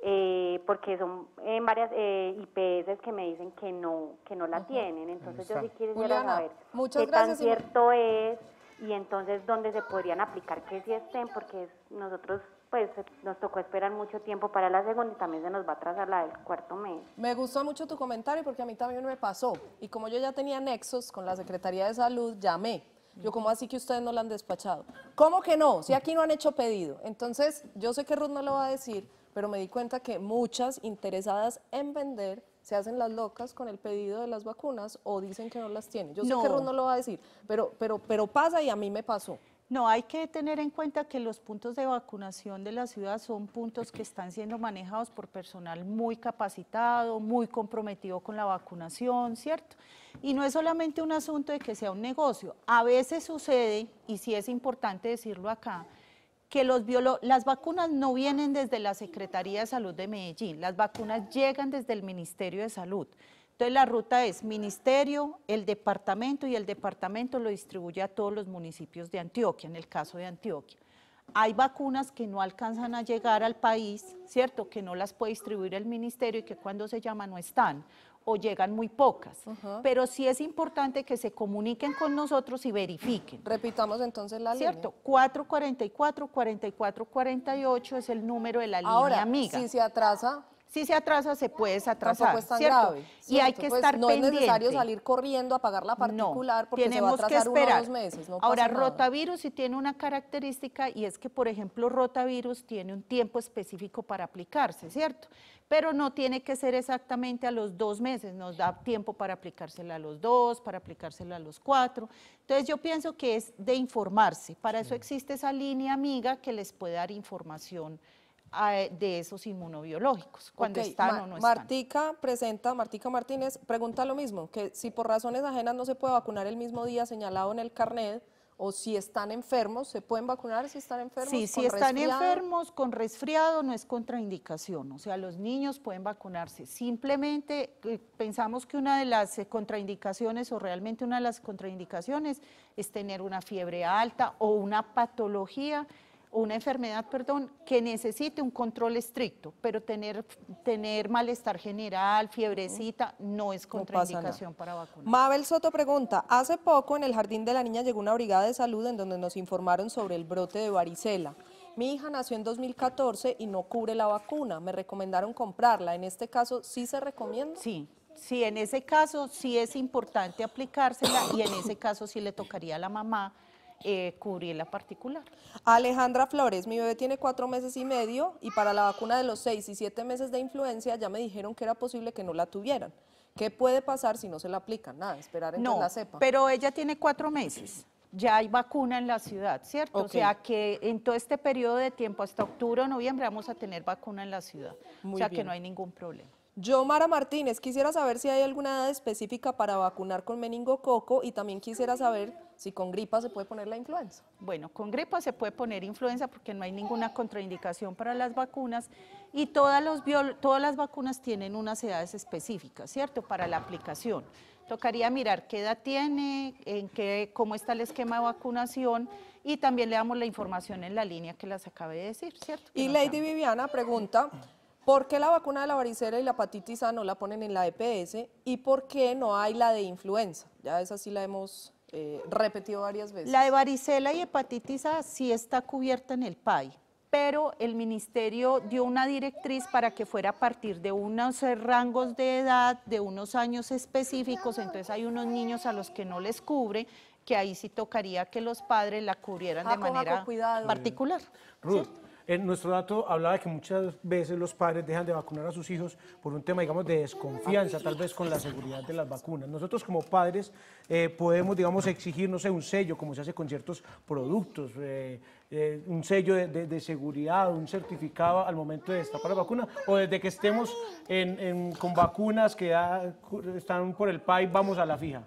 eh, porque son en eh, varias eh, IPS que me dicen que no que no la tienen, entonces yo sí quiero saber qué tan cierto y... es y entonces dónde se podrían aplicar que sí estén, porque nosotros pues nos tocó esperar mucho tiempo para la segunda y también se nos va a trazar la del cuarto mes. Me gustó mucho tu comentario porque a mí también me pasó y como yo ya tenía nexos con la Secretaría de Salud, llamé. Yo, como así que ustedes no la han despachado? ¿Cómo que no? Si aquí no han hecho pedido. Entonces, yo sé que Ruth no lo va a decir, pero me di cuenta que muchas interesadas en vender se hacen las locas con el pedido de las vacunas o dicen que no las tienen. Yo sé que Ruth no lo va a decir, pero, pero, pero pasa y a mí me pasó. No, hay que tener en cuenta que los puntos de vacunación de la ciudad son puntos que están siendo manejados por personal muy capacitado, muy comprometido con la vacunación, ¿cierto? Y no es solamente un asunto de que sea un negocio. A veces sucede, y sí es importante decirlo acá, que los Las vacunas no vienen desde la Secretaría de Salud de Medellín, las vacunas llegan desde el Ministerio de Salud. Entonces la ruta es ministerio, el departamento y el departamento lo distribuye a todos los municipios de Antioquia, en el caso de Antioquia. Hay vacunas que no alcanzan a llegar al país, ¿cierto? Que no las puede distribuir el ministerio y que cuando se llama no están o llegan muy pocas. Pero sí es importante que se comuniquen con nosotros y verifiquen. Repitamos entonces la ¿Cierto? línea. ¿Cierto? 444-4448 es el número de la línea amiga. si se atrasa, si se atrasa, se puede atrasar ¿cierto? Y hay pues, que estar no pendiente. No es necesario salir corriendo a pagar la particular porque se va atrasar que esperar. dos meses. Ahora, rotavirus sí tiene una característica y es que, por ejemplo, rotavirus tiene un tiempo específico para aplicarse, ¿cierto? Pero no tiene que ser exactamente a los dos meses, nos da tiempo para aplicársela a los dos, para aplicársela a los cuatro. Entonces yo pienso que es de informarse, para eso existe esa línea amiga que les puede dar información de esos inmunobiológicos, cuando están o no están. Martica presenta, Martica Martínez pregunta lo mismo, que si por razones ajenas no se puede vacunar el mismo día señalado en el carnet, o si están enfermos, ¿se pueden vacunar si están enfermos? Sí, si están enfermos con resfriado no es contraindicación, o sea, los niños pueden vacunarse. Simplemente eh, pensamos que una de las eh, contraindicaciones o realmente una de las contraindicaciones es tener una fiebre alta o una patología una enfermedad, perdón, que necesite un control estricto, pero tener, tener malestar general, fiebrecita, no es contraindicación para vacunar. Mabel Soto pregunta, hace poco en el Jardín de la Niña llegó una brigada de salud en donde nos informaron sobre el brote de varicela. Mi hija nació en 2014 y no cubre la vacuna, me recomendaron comprarla, en este caso sí se recomienda. Sí, sí, en ese caso sí es importante aplicársela y en ese caso sí le tocaría a la mamá eh, cubrir la particular. Alejandra Flores, mi bebé tiene cuatro meses y medio y para la vacuna de los seis y siete meses de influencia ya me dijeron que era posible que no la tuvieran. ¿Qué puede pasar si no se la aplican? Nada, esperar en que la sepa. pero ella tiene cuatro meses. Ya hay vacuna en la ciudad, ¿cierto? O sea que en todo este periodo de tiempo, hasta octubre o noviembre, vamos a tener vacuna en la ciudad. o sea que no hay ningún problema. Yo, Mara Martínez, quisiera saber si hay alguna edad específica para vacunar con meningococo y también quisiera saber si con gripa se puede poner la influenza. Bueno, con gripa se puede poner influenza porque no hay ninguna contraindicación para las vacunas y todas, los todas las vacunas tienen unas edades específicas, ¿cierto? Para la aplicación. Tocaría mirar qué edad tiene, en qué, cómo está el esquema de vacunación y también le damos la información en la línea que las acabé de decir, ¿cierto? y Lady Viviana pregunta, ¿Por qué la vacuna de la varicela y la hepatitis A no la ponen en la EPS y por qué no hay la de influenza? Ya esa sí la hemos eh, repetido varias veces. La de varicela y hepatitis A sí está cubierta en el PAI, pero el ministerio dio una directriz para que fuera a partir de unos eh, rangos de edad, de unos años específicos, entonces hay unos niños a los que no les cubre, que ahí sí tocaría que los padres la cubrieran ah, de manera particular. En eh, nuestro dato hablaba de que muchas veces los padres dejan de vacunar a sus hijos por un tema, digamos, de desconfianza, tal vez con la seguridad de las vacunas. Nosotros como padres eh, podemos, digamos, exigir, no sé, un sello, como se hace con ciertos productos, eh, un sello de, seguridad, un certificado al momento de destapar la vacuna, o desde que estemos con vacunas que están por el país, vamos a la fija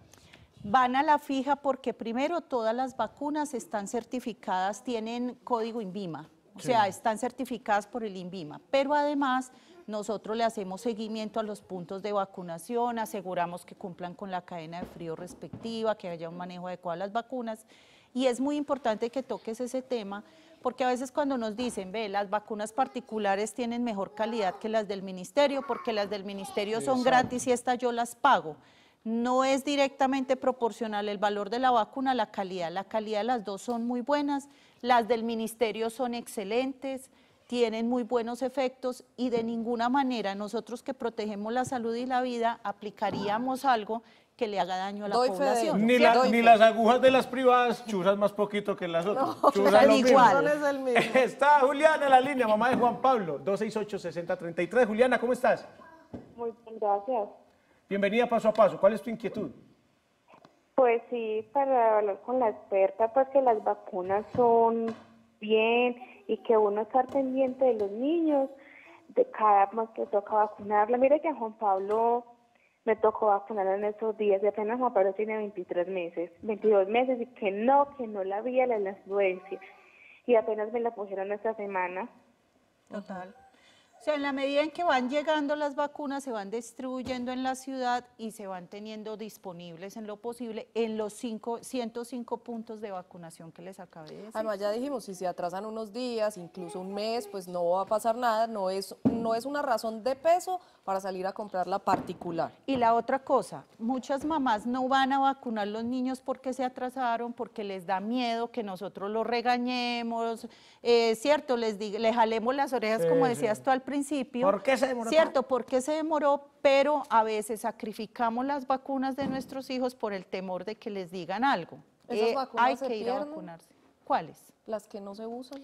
van a la fija porque primero todas las vacunas están certificadas, tienen código INVIMA o sea, están certificadas por el INVIMA, pero además nosotros le hacemos seguimiento a los puntos de vacunación, aseguramos que cumplan con la cadena de frío respectiva, que haya un manejo adecuado a las vacunas. Y es muy importante que toques ese tema, porque a veces cuando nos dicen, ve, las vacunas particulares tienen mejor calidad que las del ministerio, porque las del ministerio son gratis y estas yo las pago. No es directamente proporcional el valor de la vacuna a la calidad. La calidad de las dos son muy buenas las del ministerio son excelentes, tienen muy buenos efectos y de ninguna manera nosotros que protegemos la salud y la vida aplicaríamos algo que le haga daño a la población. Ni, las agujas de las privadas chuzan más poquito que las otras. No, igual. Está Juliana en la línea, mamá de Juan Pablo, 268-6033. Juliana, ¿cómo estás? Muy bien, gracias. Bienvenida paso a paso. ¿Cuál es tu inquietud? Pues sí, para hablar con la experta, porque pues las vacunas son bien y que uno estar pendiente de los niños, de cada más que toca vacunarla. Mire que a Juan Pablo me tocó vacunar en estos días y apenas Juan Pablo tiene 23 meses, 22 meses y que no, que no la había la influencia y apenas me la pusieron esta semana. Total. O sea, en la medida en que van llegando las vacunas, se van distribuyendo en la ciudad y se van teniendo disponibles en lo posible en los cinco, 105 puntos de vacunación que les acabé de decir. Además, ah, ya dijimos, si se atrasan unos días, incluso un mes, pues no va a pasar nada, no es, no es una razón de peso para salir a comprar la particular. Y la otra cosa, muchas mamás no van a vacunar los niños porque se atrasaron, porque les da miedo que nosotros los regañemos, eh, ¿cierto? Les, les jalemos las orejas, como decías tú al principio. ¿Por qué se demoró? Cierto, ¿por qué se demoró? Pero a veces sacrificamos las vacunas de nuestros hijos por el temor de que les digan algo. Eh, hay que ir a vacunarse. ¿Cuáles? Las que no se usan.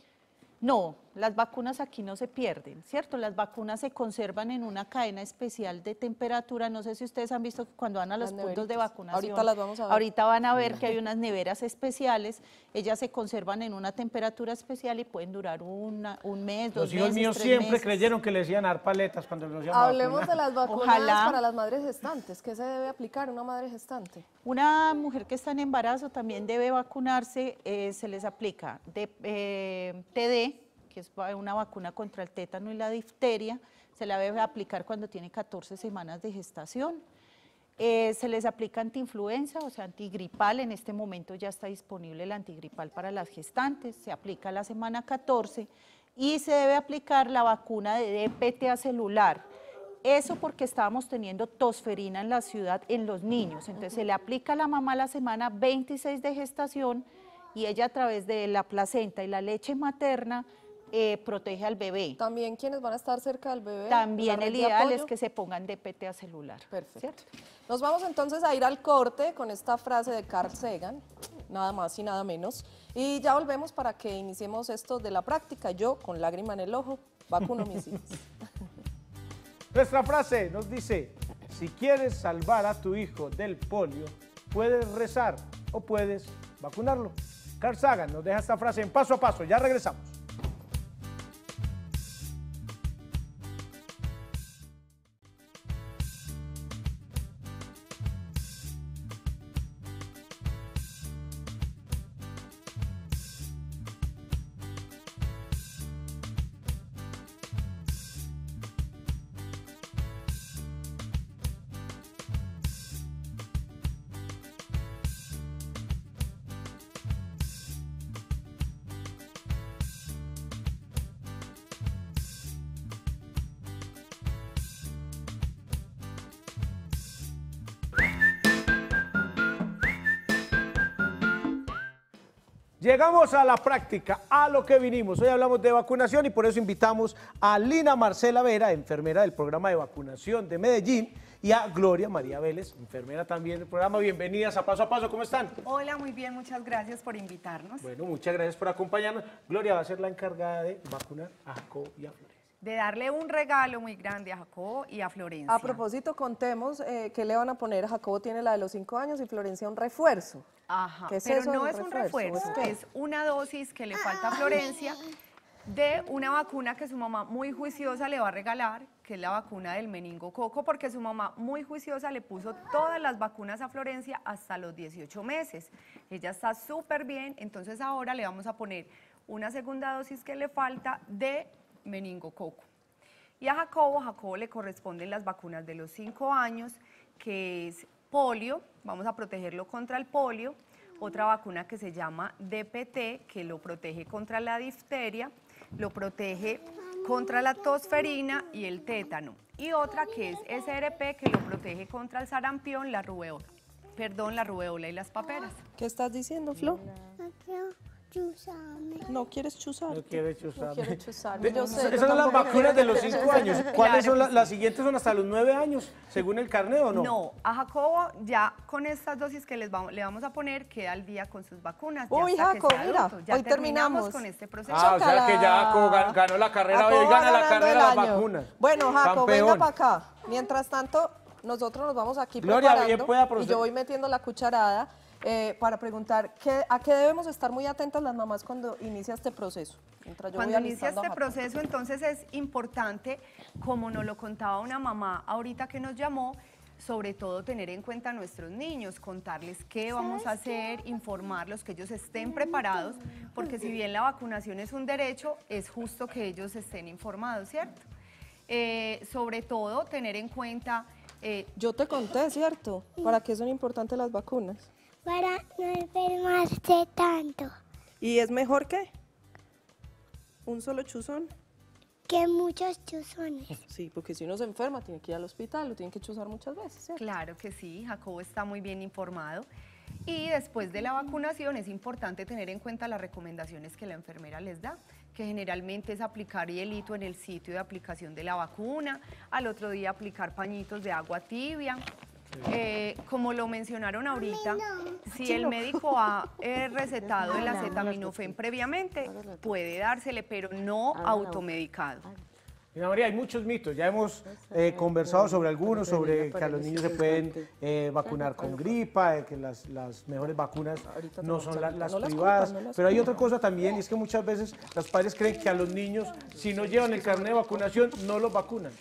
No, las vacunas aquí no se pierden, ¿cierto? Las vacunas se conservan en una cadena especial de temperatura. No sé si ustedes han visto que cuando van a los puntos de vacunación. Ahorita las vamos a ver. Ahorita van a ver que hay unas neveras especiales. Ellas se conservan en una temperatura especial y pueden durar un mes, dos meses. Los hijos míos siempre creyeron que les iban a dar paletas cuando nos llamaban. Hablemos de las vacunas para las madres gestantes. ¿Qué se debe aplicar una madre gestante? Una mujer que está en embarazo también debe vacunarse. Eh, se les aplica de, eh, TD que es una vacuna contra el tétano y la difteria, se la debe aplicar cuando tiene 14 semanas de gestación. Eh, se les aplica antiinfluenza, o sea, antigripal, en este momento ya está disponible el antigripal para las gestantes, se aplica la semana 14 y se debe aplicar la vacuna de DPTA celular. Eso porque estábamos teniendo tosferina en la ciudad en los niños, entonces se le aplica a la mamá la semana 26 de gestación y ella a través de la placenta y la leche materna eh, protege al bebé. También quienes van a estar cerca del bebé. También el ideal es que se pongan DPT a celular. Perfecto. Nos vamos entonces a ir al corte con esta frase de Carl Sagan, nada más y nada menos. Y ya volvemos para que iniciemos esto de la práctica. Yo, con lágrima en el ojo, vacuno mis hijos. Nuestra frase nos dice, si quieres salvar a tu hijo del polio, puedes rezar o puedes vacunarlo. Carl Sagan nos deja esta frase en paso a paso. Ya regresamos. Llegamos a la práctica, a lo que vinimos. Hoy hablamos de vacunación y por eso invitamos a Lina Marcela Vera, enfermera del programa de vacunación de Medellín, y a Gloria María Vélez, enfermera también del programa. Bienvenidas a Paso a Paso, ¿cómo están? Hola, muy bien, muchas gracias por invitarnos. Bueno, muchas gracias por acompañarnos. Gloria va a ser la encargada de vacunar a Jacob y a Flores de darle un regalo muy grande a Jacobo y a Florencia. A propósito, contemos que eh, qué le van a poner. Jacobo tiene la de los cinco años y Florencia un refuerzo. Ajá, pero no es un refuerzo, ¿Es, es una dosis que le falta a Florencia de una vacuna que su mamá muy juiciosa le va a regalar, que es la vacuna del meningococo, porque su mamá muy juiciosa le puso todas las vacunas a Florencia hasta los 18 meses. Ella está súper bien, entonces ahora le vamos a poner una segunda dosis que le falta de coco Y a Jacobo, Jacobo le corresponden las vacunas de los 5 años, que es polio, vamos a protegerlo contra el polio, otra vacuna que se llama DPT, que lo protege contra la difteria, lo protege contra la tosferina y el tétano, y otra que es SRP, que lo protege contra el sarampión, la rubeola, perdón, la rubeola y las paperas. ¿Qué estás diciendo, Flo? No quieres chuzar. No quiere chusar. quiero Esas son las vacunas de los cinco 5 años. ¿Cuáles son las, siguientes? ¿Son hasta los 9 años, según el carnet o no? No, a Jacobo ya con estas dosis que les vamos, le vamos a poner queda al día con sus vacunas. Uy, mira, hoy terminamos. con este proceso. Ah, o sea que ya Jacobo ganó la carrera, hoy gana la carrera de las vacunas. Bueno, Jacobo, venga para acá. Mientras tanto, nosotros nos vamos aquí Gloria, preparando bien pueda y yo voy metiendo la cucharada eh, para preguntar a qué debemos estar muy atentas las mamás cuando inicia este proceso. cuando inicia este proceso, entonces es importante, como nos lo contaba una mamá ahorita que nos llamó, sobre todo tener en cuenta a nuestros niños, contarles qué vamos a hacer, informarlos, que ellos estén preparados, porque si bien la vacunación es un derecho, es justo que ellos estén informados, ¿cierto? Eh, sobre todo tener en cuenta... Eh, yo te conté, ¿cierto? ¿Para qué son importantes las vacunas? para no enfermarse tanto. ¿Y es mejor que un solo chuzón? Que muchos chuzones. Sí, porque si uno se enferma tiene que ir al hospital, lo tiene que chuzar muchas veces. Claro que sí, Jacobo está muy bien informado. Y después de la vacunación es importante tener en cuenta las recomendaciones que la enfermera les da, que generalmente es aplicar hielito en el sitio de aplicación de la vacuna, al otro día aplicar pañitos de agua tibia, eh, como lo mencionaron ahorita, si el médico ha recetado el acetaminofén previamente, puede dársele, pero no automedicado. Mira María, hay muchos mitos, ya hemos eh, conversado sobre algunos, sobre que a los niños se pueden eh, vacunar con gripa, que las, mejores vacunas no son las privadas, pero hay otra cosa también, y es que muchas veces los padres creen que a los niños, si no llevan el carnet de vacunación, no los vacunan.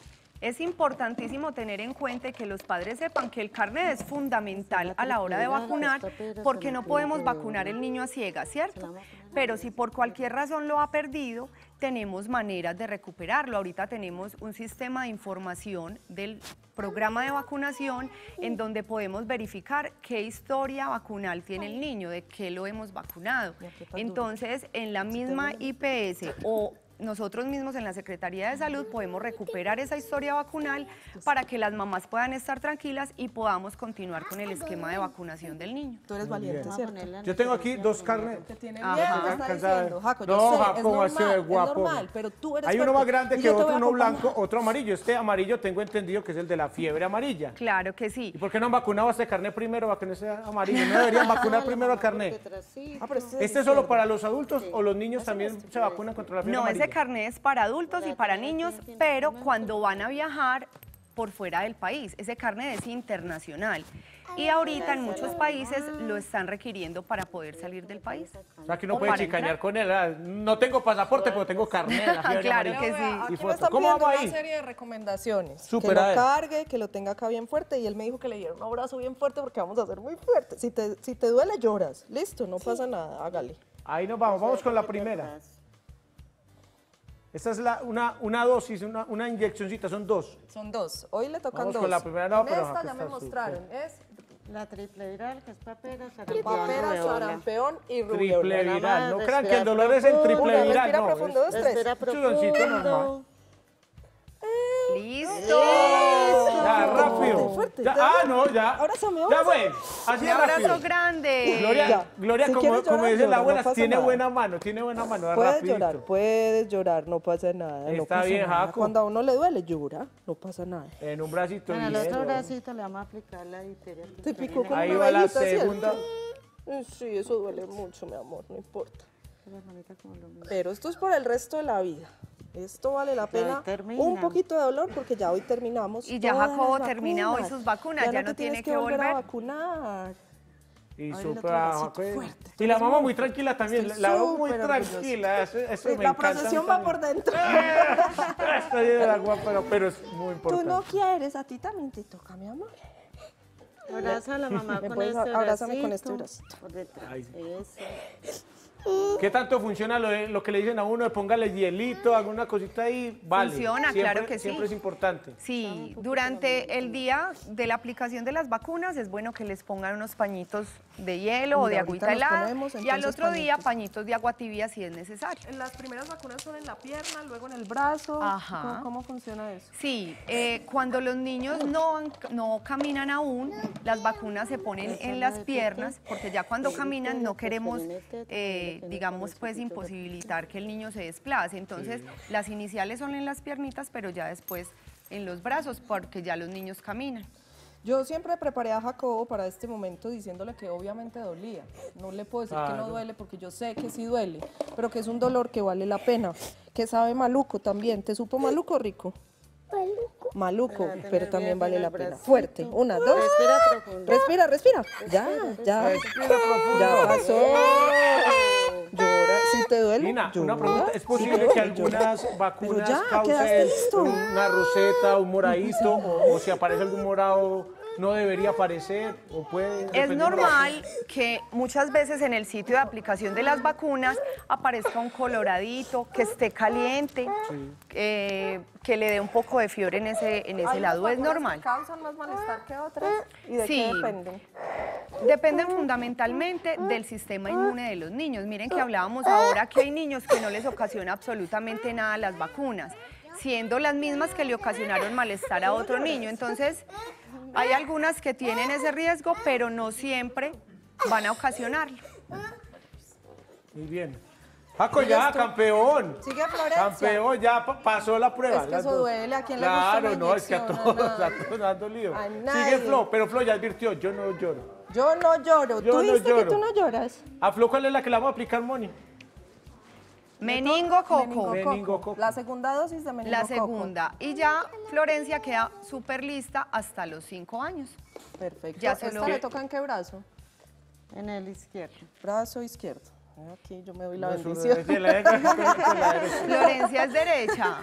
Es importantísimo tener en cuenta que los padres sepan que el carnet es fundamental a la hora de vacunar porque no podemos vacunar el niño a ciegas, ¿cierto? Pero si por cualquier razón lo ha perdido, tenemos maneras de recuperarlo. Ahorita tenemos un sistema de información del programa de vacunación en donde podemos verificar qué historia vacunal tiene el niño, de qué lo hemos vacunado. Entonces, en la misma IPS o nosotros mismos en la Secretaría de Salud podemos recuperar esa historia vacunal para que las mamás puedan estar tranquilas y podamos continuar con el esquema de vacunación del niño. Tú eres valiente, Yo tengo aquí dos carnes. no, Jaco, es guapo. pero tú eres Hay uno más grande que otro, uno blanco, otro amarillo. Este amarillo tengo entendido que es el de la fiebre amarilla. Claro que sí. ¿Y por qué no han vacunado este carnet primero para que no sea amarillo? ¿No deberían vacunar primero el carnet? Ah, este, ¿Este es solo para los adultos o los niños también se vacunan contra la fiebre amarilla? ese carnet es para adultos y para niños, pero cuando van a viajar por fuera del país, ese carnet es internacional. Y ahorita en muchos países lo están requiriendo para poder salir del país. O sea, QUE no puede chicanear con él. Ah, no tengo pasaporte, pero tengo carnet. claro que sí. Aquí me están una serie de recomendaciones. que lo cargue, que lo tenga acá bien fuerte. Y él me dijo que le diera un abrazo bien fuerte porque vamos a ser muy fuertes. Si te, si te duele, lloras. Listo, no pasa nada. Hágale. Ahí nos vamos. Vamos con la primera. Esta es la, una, una dosis, una, una, inyeccioncita, son dos. Son dos. Hoy le tocan Vamos dos. Con la primera no, pero esta ya me mostraron. Es la triple viral, que es papera, sarampión, papera, y rubeola. Triple viral. No crean que el dolor es el triple viral. Respira no, profundo, dos, tres. profundo. Eh, ah, no, ya. Ya, güey. Así Un abrazo grande. Gloria, Gloria como, como, dice la tiene buena mano, tiene buena mano. puedes llorar, puedes llorar, no pasa nada. Está bien, Jaco. Cuando a uno le duele, llora, no pasa nada. En un bracito. En el otro bracito le vamos a aplicar la difteria. Te picó con Ahí va la segunda. Eh, sí, eso duele mucho, mi amor, no importa. Pero esto es por el resto de la vida. Esto vale la pena. Un poquito de dolor porque ya hoy terminamos. Y ya Jacobo termina hoy sus vacunas, ya, no, tiene que, volver. a vacunar. Y su Y la mamá muy tranquila también. la mamá muy tranquila. la procesión va por dentro. Está de agua, pero, es muy importante. Tú no quieres, a ti también te toca, mi amor. Abraza a la mamá este con este bracito. con este Por detrás. ¿Qué tanto funciona lo, que le dicen a uno de póngale hielito, alguna cosita ahí? Vale. Funciona, claro que sí. Siempre es importante. Sí, durante el día de la aplicación de las vacunas es bueno que les pongan unos pañitos de hielo o de agüita helada y al otro día pañitos de agua tibia si es necesario. Las primeras vacunas son en la pierna, luego en el brazo. Ajá. ¿Cómo, funciona eso? Sí, eh, cuando los niños no, no caminan aún, las vacunas se ponen en las piernas porque ya cuando caminan no queremos... Este eh, digamos, pues imposibilitar que el niño se desplace. Entonces, las iniciales son en las piernitas, pero ya después en los brazos, porque ya los niños caminan. Yo siempre preparé a Jacobo para este momento diciéndole que obviamente dolía. No le puedo decir que no duele porque yo sé que sí duele, pero que es un dolor que vale la pena. Que sabe maluco también. ¿Te supo maluco, Rico? Maluco. Maluco, ah, pero también vale la pena. Fuerte. Una, dos. Respira Respira, respira. ya, ya. ya pasó te duele? una pregunta. ¿Es posible que algunas vacunas causen una roseta, un moradito o, o si aparece algún morado no debería aparecer o puede... Es normal que muchas veces en el sitio de aplicación de las vacunas aparezca un coloradito, que esté caliente, eh, que le dé un poco de fiebre en ese, en ese lado, es normal. ¿Causan más malestar que otras? sí. dependen? Dependen fundamentalmente del sistema inmune de los niños. Miren que hablábamos ahora que hay niños que no les ocasiona absolutamente nada las vacunas siendo las mismas que le ocasionaron malestar a otro niño. Entonces, hay algunas que tienen ese riesgo, pero no siempre van a ocasionarlo. Muy bien. Paco, ya, campeón. Sigue Florencia. Campeón, ya pasó la prueba. Es que eso duele, ¿a quién le gusta Claro, no, es que a todos, a todos dando lío. Sigue Flo, pero Flo ya advirtió, yo no lloro. Yo no lloro. ¿Tú no viste que tú no lloras? ¿A Flo cuál es la que la vamos a aplicar, Moni? Meningococo. coco. La segunda dosis de meningococo. La segunda. Y ya Florencia queda súper lista hasta los cinco años. Perfecto. Ya ¿Esta le toca en qué brazo? En el izquierdo. Brazo izquierdo. Aquí yo me doy la bendición. Florencia es derecha.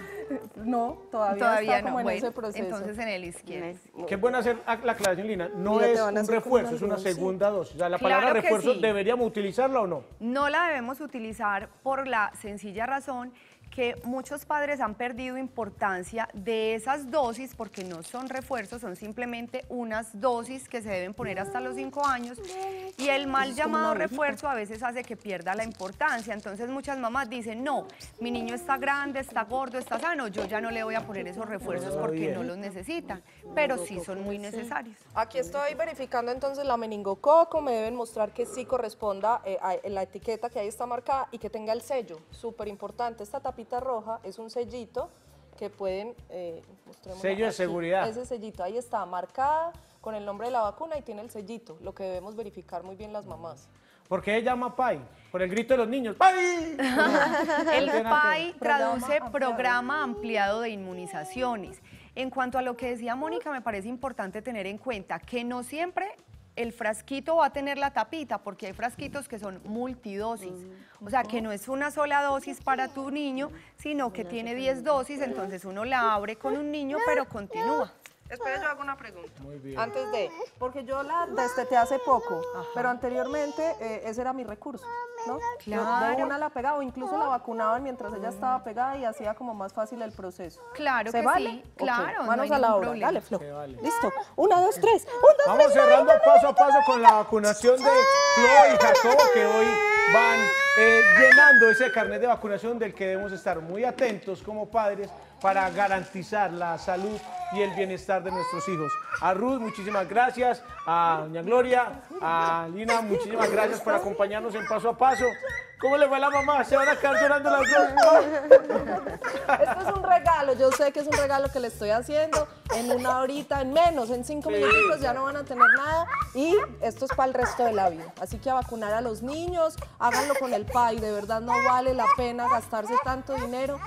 No, todavía, no. Entonces en el izquierdo. Qué bueno hacer la aclaración, Lina. No es un refuerzo, es una segunda dosis. O sea, la palabra refuerzo, ¿deberíamos utilizarla o no? No la debemos utilizar por la sencilla razón que muchos padres han perdido importancia de esas dosis porque no son refuerzos, son simplemente unas dosis que se deben poner hasta los 5 años y el mal llamado refuerzo a veces hace que pierda la importancia. Entonces muchas mamás dicen, no, mi niño está grande, está gordo, está sano, yo ya no le voy a poner esos refuerzos porque no los necesita, pero sí son muy necesarios. Aquí estoy verificando entonces la meningococo, me deben mostrar que sí corresponda eh, a la etiqueta que ahí está marcada y que tenga el sello, súper importante, esta tapita roja, es un sellito que pueden... Eh, Sello de seguridad. Ese sellito, ahí está, marcada con el nombre de la vacuna y tiene el sellito, lo que debemos verificar muy bien las mamás. porque qué llama PAI? Por el grito de los niños. ¡PAI! el PAI traduce Programa Ampliado de Inmunizaciones. En cuanto a lo que decía Mónica, me parece importante tener en cuenta que no siempre el frasquito va a tener la tapita, porque hay frasquitos que son multidosis. Mm, o sea, que no es una sola dosis para tu niño, sino que tiene 10 dosis, entonces uno la abre con un niño, pero continúa. Espera, yo hago una pregunta. Muy bien. Antes de, porque yo la desteté hace poco, pero anteriormente eh, ese era mi recurso, ¿no? Claro. Yo una la pegaba o incluso la vacunaban mientras ella estaba pegada y hacía como más fácil el proceso. Claro ¿Se vale? claro. Manos a la obra, dale, Flo. Listo, una, dos, tres, un, dos, Vamos cerrando paso a paso con la vacunación de Flo y Jacobo que hoy van eh, llenando ese carnet de vacunación del que debemos estar muy atentos como padres para garantizar la salud y el bienestar de nuestros hijos. A Ruth, muchísimas gracias. A Doña Gloria, a Lina, muchísimas gracias por acompañarnos en Paso a Paso. ¿Cómo le va la mamá? Se van a quedar llorando las dos. Esto es un regalo, yo sé que es un regalo que le estoy haciendo. En una horita, en menos, en cinco minutos ya no van a tener nada. Y esto es para el resto de la vida. Así que a vacunar a los niños, háganlo con el PAI. De verdad no vale la pena gastarse tanto dinero.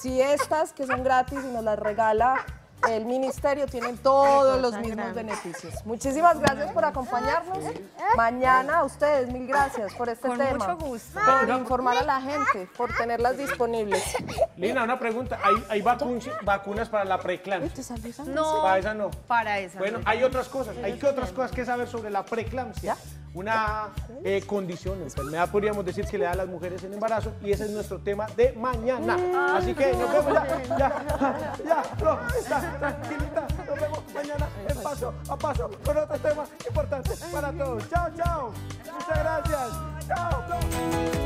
Si estas que son gratis y nos las regala el ministerio tiene todos los mismos beneficios. Muchísimas gracias por acompañarnos. Mañana a ustedes, mil gracias por este Con Mucho gusto. Por informar a la gente, por tenerlas disponibles. Lina, una pregunta. ¿Hay, vacunas para la preeclampsia? No. Para esa no. Para esa. Bueno, hay otras cosas. Hay otras cosas que saber sobre la preeclampsia una eh, condición, enfermedad podríamos decir que le da a las mujeres en embarazo y ese es nuestro tema de mañana. Así que nos vemos ya, ya, ya, tranquilita, nos vemos mañana en paso a paso con otro tema importantes para todos. Chao, chao, muchas gracias. Chao, chao.